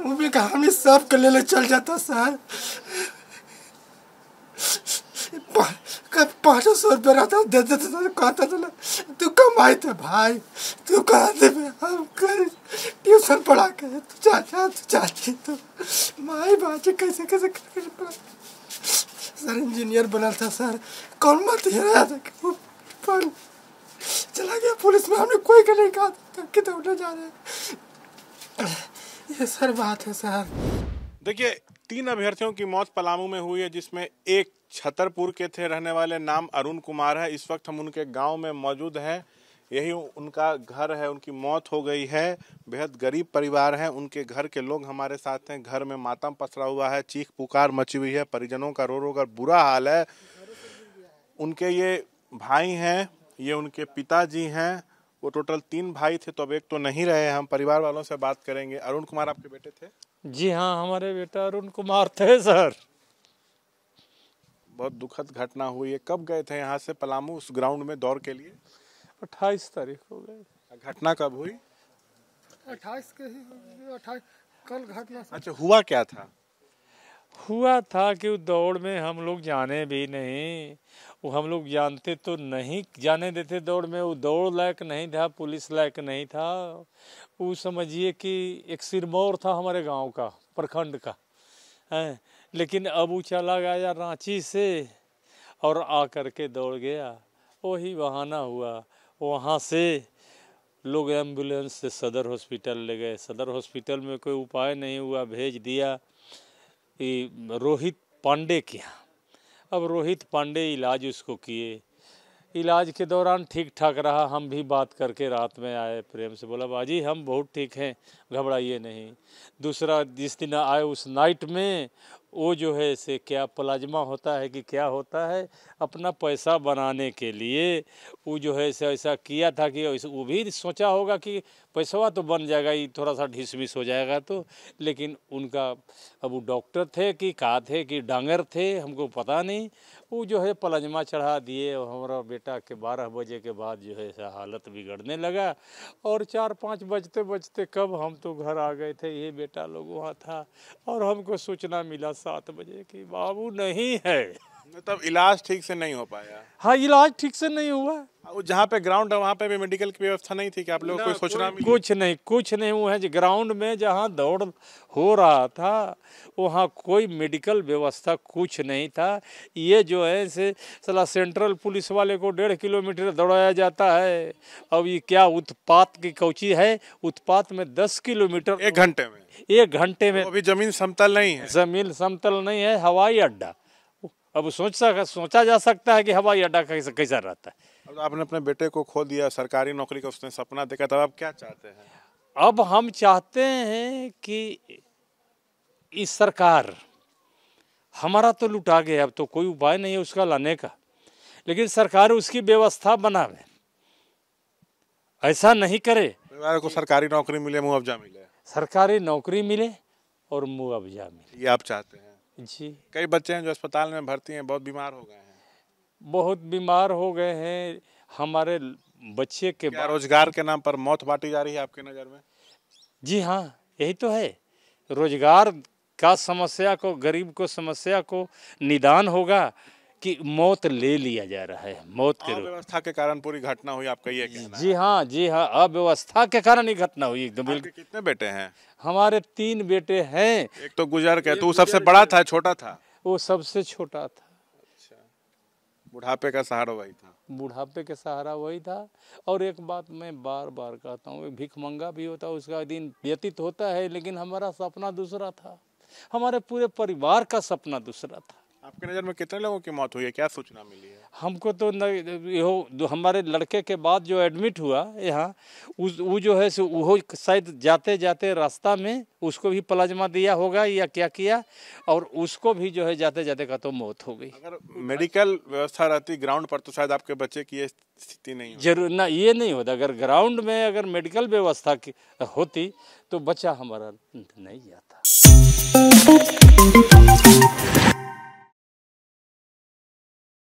वो भी हम सब कर ले चल जाता सर पाँच सौ रुपया रहता दे देते दे, कहता था तू कमाई थे तो भाई तू कहते हम कर ट्यूशन पढ़ा के तू चाचा तू चाची तो माई बाजी कैसे कैसे सर इंजीनियर बना था सर कौन मत हिरा था पढ़ चला गया पुलिस में हमने कोई गले कहा था कितना उठने जा रहे ये सर बात है सर देखिए तीन अभ्यर्थियों की मौत पलामू में हुई है जिसमें एक छतरपुर के थे रहने वाले नाम अरुण कुमार है इस वक्त हम उनके गांव में मौजूद हैं यही उनका घर है उनकी मौत हो गई है बेहद गरीब परिवार है उनके घर के लोग हमारे साथ हैं घर में मातम पसरा हुआ है चीख पुकार मची हुई है परिजनों का रो रो कर बुरा हाल है उनके ये भाई हैं ये उनके पिताजी हैं वो टोटल तीन भाई थे तो अब एक तो नहीं रहे हम परिवार वालों से बात करेंगे अरुण कुमार आपके बेटे थे जी हाँ हमारे बेटा अरुण कुमार थे सर बहुत दुखद घटना हुई है कब गए थे यहाँ से पलामू उस ग्राउंड में दौड़ के लिए अट्ठाईस तारीख को गए घटना कब हुई अट्ठाईस के ही अट्ठाईस कल घटना अच्छा हुआ क्या था हुआ था कि उस दौड़ में हम लोग जाने भी नहीं वो हम लोग जानते तो नहीं जाने देते दौड़ में वो दौड़ लायक नहीं था पुलिस लायक नहीं था वो समझिए कि एक सिरमौर था हमारे गांव का प्रखंड का है लेकिन अब वो चला गया रांची से और आ कर के दौड़ गया वही बहाना हुआ वहाँ से लोग एम्बुलेंस से सदर हॉस्पिटल ले गए सदर हॉस्पिटल में कोई उपाय नहीं हुआ भेज दिया रोहित पांडे के यहाँ अब रोहित पांडे इलाज उसको किए इलाज के दौरान ठीक ठाक रहा हम भी बात करके रात में आए प्रेम से बोला बाजी हम बहुत ठीक हैं घबराइए नहीं दूसरा जिस दिन आए उस नाइट में वो जो है से क्या प्लाज्मा होता है कि क्या होता है अपना पैसा बनाने के लिए वो जो है से ऐसा किया था कि वो भी सोचा होगा कि पैसवा तो बन जाएगा ये थोड़ा सा ढिस हो जाएगा तो लेकिन उनका अब वो डॉक्टर थे कि का थे कि डांगर थे हमको पता नहीं वो जो है पलंजमा चढ़ा दिए और हमारा बेटा के बारह बजे के बाद जो है ऐसा हालत बिगड़ने लगा और चार पाँच बजते बजते कब हम तो घर आ गए थे ये बेटा लोग वहाँ था और हमको सूचना मिला सात बजे कि बाबू नहीं है तब इलाज ठीक से नहीं हो पाया हाँ इलाज ठीक से नहीं हुआ हाँ, जहाँ पे ग्राउंड है वहाँ पे भी मेडिकल की व्यवस्था नहीं थी कि आप लोग कोई सोचना रहा कुछ नहीं कुछ नहीं हुआ है ग्राउंड में जहाँ दौड़ हो रहा था वहाँ कोई मेडिकल व्यवस्था कुछ नहीं था ये जो है से सला सेंट्रल पुलिस वाले को डेढ़ किलोमीटर दौड़ाया जाता है अब ये क्या उत्पात की कौची है उत्पात में दस किलोमीटर एक घंटे में एक घंटे में तो अभी जमीन समतल नहीं है जमीन समतल नहीं है हवाई अड्डा अब सोच सक सोचा जा सकता है कि हवाई अड्डा कैसा कैसा रहता है अब आपने अपने बेटे को खो दिया सरकारी नौकरी का उसने सपना देखा था अब क्या चाहते हैं अब हम चाहते हैं कि इस सरकार हमारा तो लुटा गया अब तो कोई उपाय नहीं है उसका लाने का लेकिन सरकार उसकी व्यवस्था बनावे ऐसा नहीं करे परिवार को सरकारी नौकरी मिले मुआवजा मिले सरकारी नौकरी मिले और मुआवजा मिले ये आप चाहते हैं जी कई बच्चे हैं जो अस्पताल में भर्ती हैं बहुत बीमार हो गए हैं बहुत बीमार हो गए हैं हमारे बच्चे के रोजगार के नाम पर मौत बांटी जा रही है आपके नज़र में जी हाँ यही तो है रोजगार का समस्या को गरीब को समस्या को निदान होगा कि मौत ले लिया जा रहा है मौत के अव्यवस्था के कारण पूरी घटना हुई आपका ये कहना जी हाँ जी हाँ अव्यवस्था के कारण ही घटना हुई एकदम कितने बेटे हैं हमारे तीन बेटे हैं एक तो गुजर के तो सबसे बड़ा था छोटा था वो सबसे छोटा था अच्छा। बुढ़ापे का सहारा वही था बुढ़ापे का सहारा वही था और एक बात मैं बार बार कहता हूँ भिख मंगा भी होता है उसका दिन व्यतीत होता है लेकिन हमारा सपना दूसरा था हमारे पूरे परिवार का सपना दूसरा था आपके नज़र में कितने लोगों की मौत हुई है क्या सूचना मिली है हमको तो यो हमारे लड़के के बाद जो एडमिट हुआ यहाँ उस वो जो है वो शायद जाते जाते रास्ता में उसको भी प्लाज्मा दिया होगा या क्या किया और उसको भी जो है जाते जाते का तो मौत हो गई अगर मेडिकल व्यवस्था रहती ग्राउंड पर तो शायद आपके बच्चे की ये स्थिति नहीं जरूर ना ये नहीं होता अगर ग्राउंड में अगर मेडिकल व्यवस्था होती तो बच्चा हमारा नहीं जाता